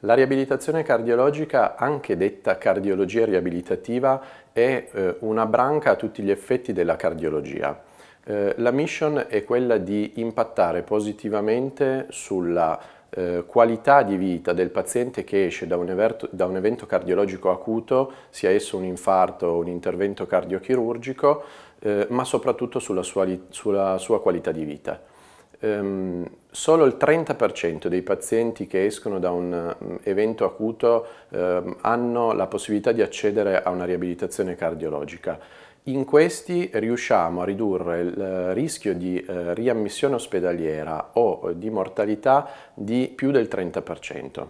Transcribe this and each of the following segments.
La riabilitazione cardiologica, anche detta cardiologia riabilitativa, è eh, una branca a tutti gli effetti della cardiologia. Eh, la mission è quella di impattare positivamente sulla eh, qualità di vita del paziente che esce da un, evento, da un, evento, cardiologico acuto, sia esso un infarto o un intervento cardiochirurgico, eh, ma soprattutto sulla sua, sulla sua qualità di vita. Um, solo il 30% dei pazienti che escono da un eh, evento acuto um, hanno la possibilità di accedere a una riabilitazione cardiologica. In questi riusciamo a ridurre il eh, rischio di uh, riammissione ospedaliera o di mortalità di più del 30%.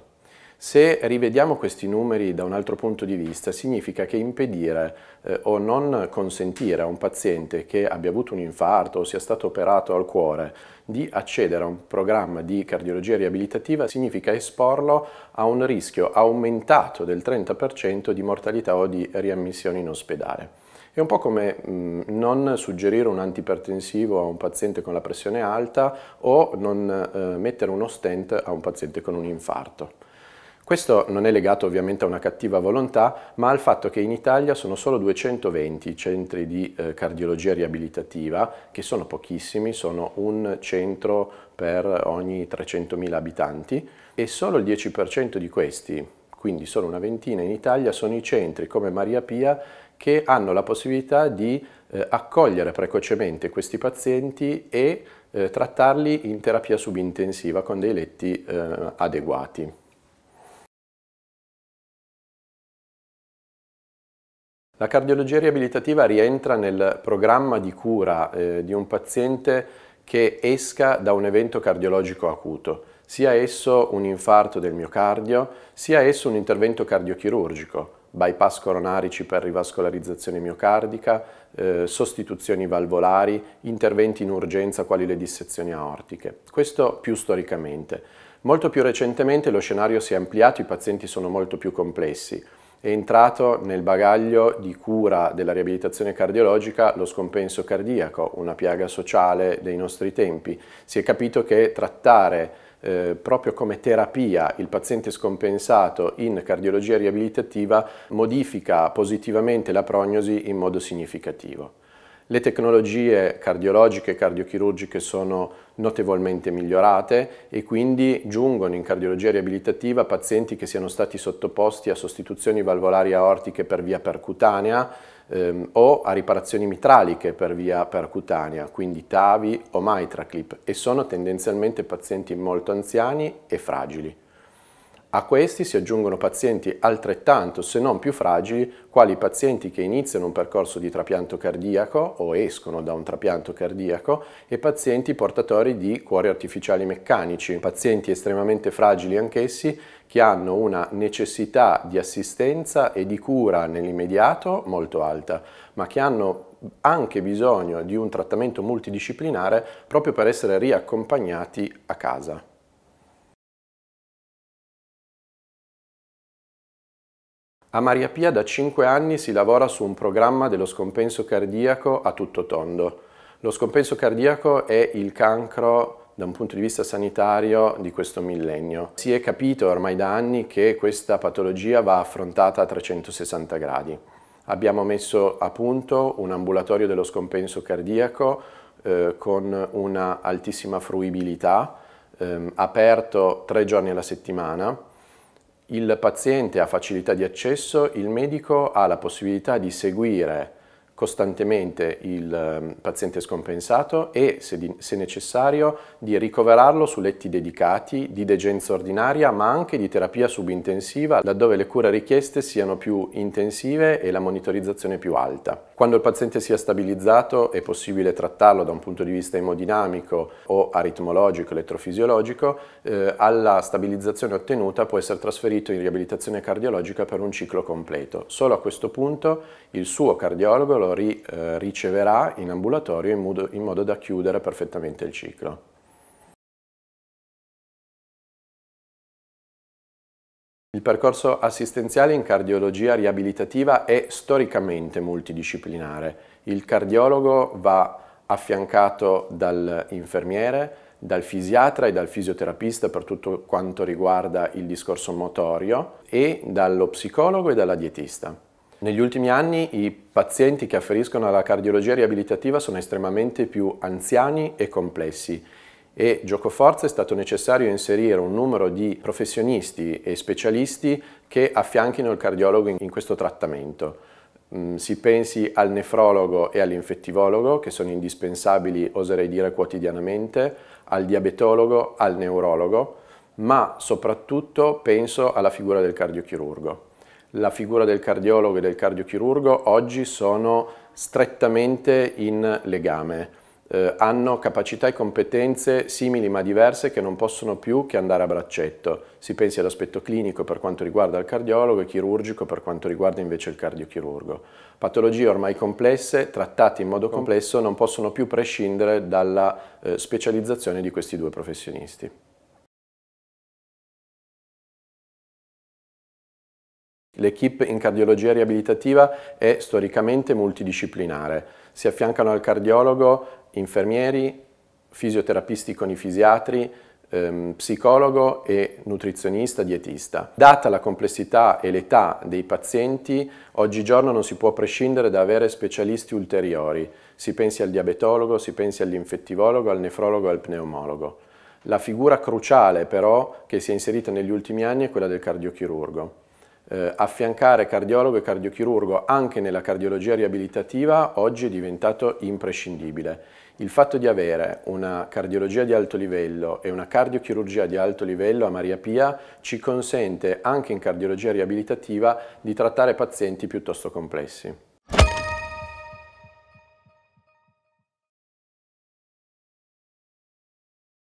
Se rivediamo questi numeri da un altro punto di vista, significa che impedire eh, o non consentire a un paziente che abbia avuto un infarto o sia stato operato al cuore di accedere a un programma di cardiologia riabilitativa significa esporlo a un rischio aumentato del 30% di mortalità o di riammissione in ospedale. È un po' come mh, mm, non suggerire un antipertensivo a un paziente con la pressione alta o non eh, mettere uno stent a un paziente con un infarto. Questo non è legato ovviamente a una cattiva volontà, ma al fatto che in Italia sono solo 220 i centri di eh, cardiologia riabilitativa, che sono pochissimi, sono un centro per ogni 300.000 abitanti e solo il 10% di questi, quindi solo una ventina in Italia, sono i centri come Maria Pia che hanno la possibilità di eh, accogliere precocemente questi pazienti e eh, trattarli in terapia subintensiva con dei letti eh, adeguati. La cardiologia riabilitativa rientra nel programma di cura eh, di un paziente che esca da un evento cardiologico acuto, sia esso un infarto del miocardio, sia esso un intervento cardiochirurgico, bypass coronarici per rivascolarizzazione miocardica, eh, sostituzioni valvolari, interventi in urgenza quali le dissezioni aortiche. Questo più storicamente. Molto più recentemente lo scenario si è ampliato, i pazienti sono molto più complessi è entrato nel bagaglio di cura della riabilitazione cardiologica lo scompenso cardiaco, una piaga sociale dei nostri tempi. Si è capito che trattare eh, proprio come terapia il paziente scompensato in cardiologia riabilitativa modifica positivamente la prognosi in modo significativo. Le tecnologie cardiologiche e cardiochirurgiche sono notevolmente migliorate e quindi giungono in cardiologia riabilitativa pazienti che siano stati sottoposti a sostituzioni valvolari aortiche per via percutanea ehm, o a riparazioni mitraliche per via percutanea, quindi TAVI o MitraClip e sono tendenzialmente pazienti molto anziani e fragili. A questi si aggiungono pazienti altrettanto, se non più fragili, quali i pazienti che iniziano un percorso di trapianto cardiaco o escono da un trapianto cardiaco e pazienti portatori di cuori artificiali meccanici, pazienti estremamente fragili anch'essi che hanno una necessità di assistenza e di cura nell'immediato molto alta, ma che hanno anche bisogno di un trattamento multidisciplinare proprio per essere riaccompagnati a casa. A Maria Pia da 5 anni si lavora su un programma dello scompenso cardiaco a tutto tondo. Lo scompenso cardiaco è il cancro da un punto di vista sanitario di questo millennio. Si è capito ormai da anni che questa patologia va affrontata a 360 gradi. Abbiamo messo a punto un ambulatorio dello scompenso cardiaco eh, con una altissima fruibilità, eh, aperto tre giorni alla settimana, il paziente ha facilità di accesso, il medico ha la possibilità di seguire costantemente il ehm, paziente scompensato e, se, di, se, necessario, di ricoverarlo su letti dedicati di degenza ordinaria ma anche di terapia subintensiva laddove le cure richieste siano più intensive e la monitorizzazione più alta. Quando il paziente sia stabilizzato è possibile trattarlo da un punto di vista emodinamico o aritmologico, elettrofisiologico, eh, alla stabilizzazione ottenuta può essere trasferito in riabilitazione cardiologica per un ciclo completo. Solo a questo punto il suo cardiologo lo ri, eh, riceverà in ambulatorio in modo, in modo da chiudere perfettamente il ciclo. Il percorso assistenziale in cardiologia riabilitativa è storicamente multidisciplinare. Il cardiologo va affiancato dall'infermiere, dal fisiatra e dal fisioterapista per tutto quanto riguarda il discorso motorio e dallo psicologo e dalla dietista. Negli ultimi anni i pazienti che afferiscono alla cardiologia riabilitativa sono estremamente più anziani e complessi e giocoforza è stato necessario inserire un numero di professionisti e specialisti che affianchino il cardiologo in questo trattamento. Mm, si pensi al nefrologo e all'infettivologo che sono indispensabili, oserei dire, quotidianamente, al diabetologo, al neurologo, ma soprattutto penso alla figura del cardiochirurgo la figura del cardiologo e del cardiochirurgo oggi sono strettamente in legame, eh, hanno capacità e competenze simili ma diverse che non possono più che andare a braccetto. Si pensi all'aspetto clinico per quanto riguarda il cardiologo e chirurgico per quanto riguarda invece il cardiochirurgo. Patologie ormai complesse, trattate in modo complesso, non possono più prescindere dalla eh, specializzazione di questi due professionisti. L'equipe in cardiologia riabilitativa è storicamente multidisciplinare. Si affiancano al cardiologo infermieri, fisioterapisti con i fisiatri, ehm, psicologo e nutrizionista, dietista. Data la complessità e l'età dei pazienti, oggigiorno non si può prescindere da avere specialisti ulteriori. Si pensi al diabetologo, si pensi all'infettivologo, al nefrologo e al pneumologo. La figura cruciale però che si è inserita negli ultimi anni è quella del cardiochirurgo eh, affiancare cardiologo e cardiochirurgo anche nella cardiologia riabilitativa oggi è diventato imprescindibile. Il fatto di avere una cardiologia di alto livello e una cardiochirurgia di alto livello a Maria Pia ci consente anche in cardiologia riabilitativa di trattare pazienti piuttosto complessi.